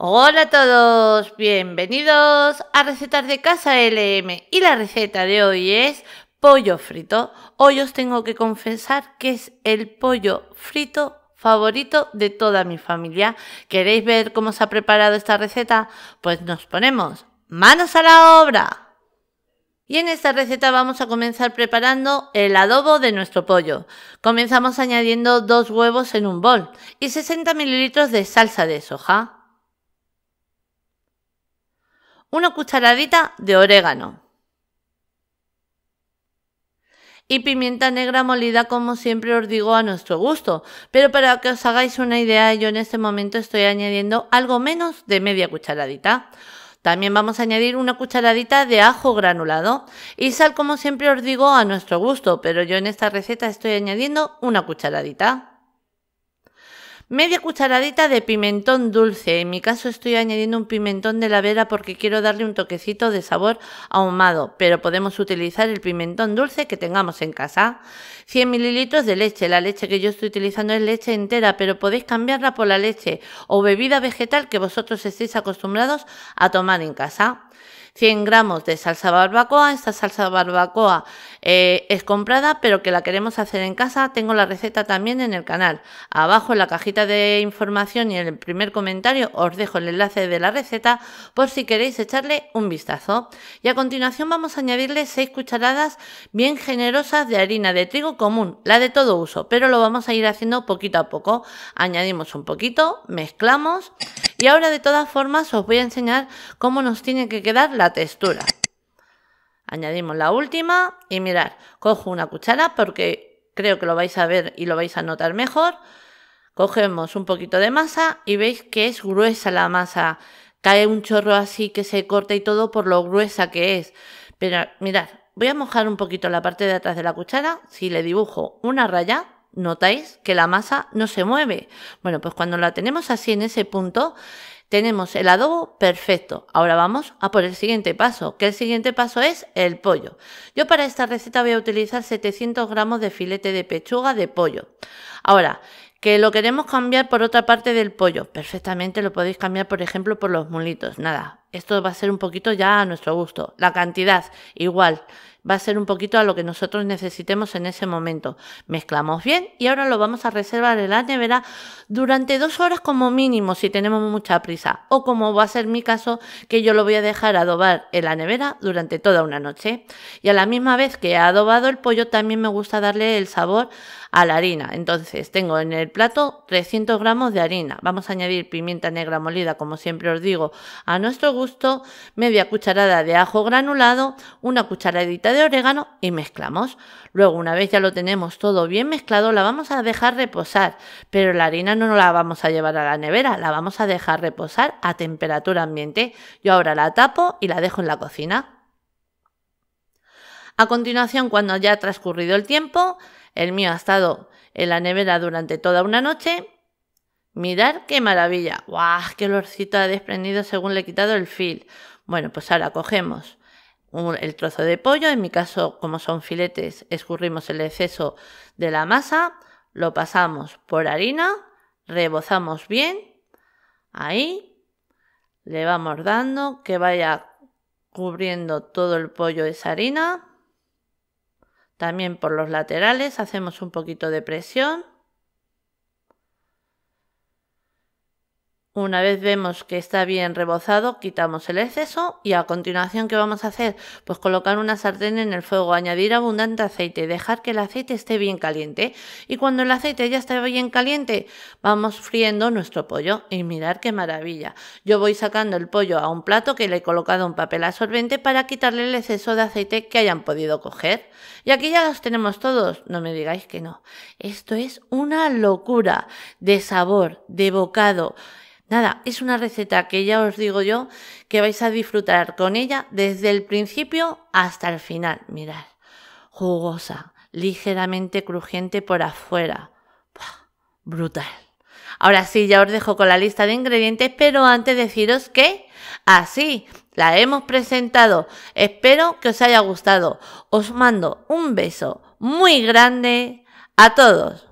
Hola a todos, bienvenidos a Recetas de Casa LM y la receta de hoy es pollo frito. Hoy os tengo que confesar que es el pollo frito favorito de toda mi familia. ¿Queréis ver cómo se ha preparado esta receta? Pues nos ponemos manos a la obra. Y en esta receta vamos a comenzar preparando el adobo de nuestro pollo. Comenzamos añadiendo dos huevos en un bol y 60 mililitros de salsa de soja una cucharadita de orégano. Y pimienta negra molida como siempre os digo a nuestro gusto, pero para que os hagáis una idea yo en este momento estoy añadiendo algo menos de media cucharadita. También vamos a añadir una cucharadita de ajo granulado y sal como siempre os digo a nuestro gusto, pero yo en esta receta estoy añadiendo una cucharadita. Media cucharadita de pimentón dulce. En mi caso estoy añadiendo un pimentón de la vera porque quiero darle un toquecito de sabor ahumado, pero podemos utilizar el pimentón dulce que tengamos en casa. 100 mililitros de leche. La leche que yo estoy utilizando es leche entera, pero podéis cambiarla por la leche o bebida vegetal que vosotros estéis acostumbrados a tomar en casa. 100 gramos de salsa barbacoa. Esta salsa barbacoa eh, es comprada, pero que la queremos hacer en casa. Tengo la receta también en el canal. Abajo en la cajita de información y en el primer comentario os dejo el enlace de la receta por si queréis echarle un vistazo. Y a continuación vamos a añadirle 6 cucharadas bien generosas de harina de trigo común, la de todo uso, pero lo vamos a ir haciendo poquito a poco. Añadimos un poquito, mezclamos y ahora de todas formas os voy a enseñar cómo nos tiene que quedar la textura. Añadimos la última y mirad, cojo una cuchara porque creo que lo vais a ver y lo vais a notar mejor. Cogemos un poquito de masa y veis que es gruesa la masa. Cae un chorro así que se corta y todo por lo gruesa que es. Pero mirad, voy a mojar un poquito la parte de atrás de la cuchara. Si le dibujo una raya, notáis que la masa no se mueve. Bueno, pues cuando la tenemos así en ese punto, tenemos el adobo perfecto. Ahora vamos a por el siguiente paso, que el siguiente paso es el pollo. Yo para esta receta voy a utilizar 700 gramos de filete de pechuga de pollo. Ahora, que lo queremos cambiar por otra parte del pollo. Perfectamente lo podéis cambiar, por ejemplo, por los mulitos. Nada, esto va a ser un poquito ya a nuestro gusto. La cantidad, igual va a ser un poquito a lo que nosotros necesitemos en ese momento. Mezclamos bien y ahora lo vamos a reservar en la nevera durante dos horas como mínimo si tenemos mucha prisa o como va a ser mi caso que yo lo voy a dejar adobar en la nevera durante toda una noche. Y a la misma vez que he adobado el pollo también me gusta darle el sabor a la harina. Entonces tengo en el plato 300 gramos de harina. Vamos a añadir pimienta negra molida como siempre os digo a nuestro gusto, media cucharada de ajo granulado, una cucharadita de orégano y mezclamos. Luego, una vez ya lo tenemos todo bien mezclado, la vamos a dejar reposar, pero la harina no la vamos a llevar a la nevera, la vamos a dejar reposar a temperatura ambiente. Yo ahora la tapo y la dejo en la cocina. A continuación, cuando ya ha transcurrido el tiempo, el mío ha estado en la nevera durante toda una noche. Mirad qué maravilla. ¡Guau! ¡Qué olorcito ha desprendido según le he quitado el fil! Bueno, pues ahora cogemos el trozo de pollo, en mi caso como son filetes escurrimos el exceso de la masa, lo pasamos por harina, rebozamos bien, ahí, le vamos dando que vaya cubriendo todo el pollo esa harina, también por los laterales hacemos un poquito de presión Una vez vemos que está bien rebozado, quitamos el exceso y a continuación ¿qué vamos a hacer? Pues colocar una sartén en el fuego, añadir abundante aceite, dejar que el aceite esté bien caliente y cuando el aceite ya esté bien caliente, vamos friendo nuestro pollo y mirar qué maravilla. Yo voy sacando el pollo a un plato que le he colocado un papel absorbente para quitarle el exceso de aceite que hayan podido coger. Y aquí ya los tenemos todos, no me digáis que no. Esto es una locura de sabor, de bocado. Nada, es una receta que ya os digo yo que vais a disfrutar con ella desde el principio hasta el final. Mirad, jugosa, ligeramente crujiente por afuera. brutal. Ahora sí, ya os dejo con la lista de ingredientes, pero antes deciros que así la hemos presentado. Espero que os haya gustado. Os mando un beso muy grande a todos.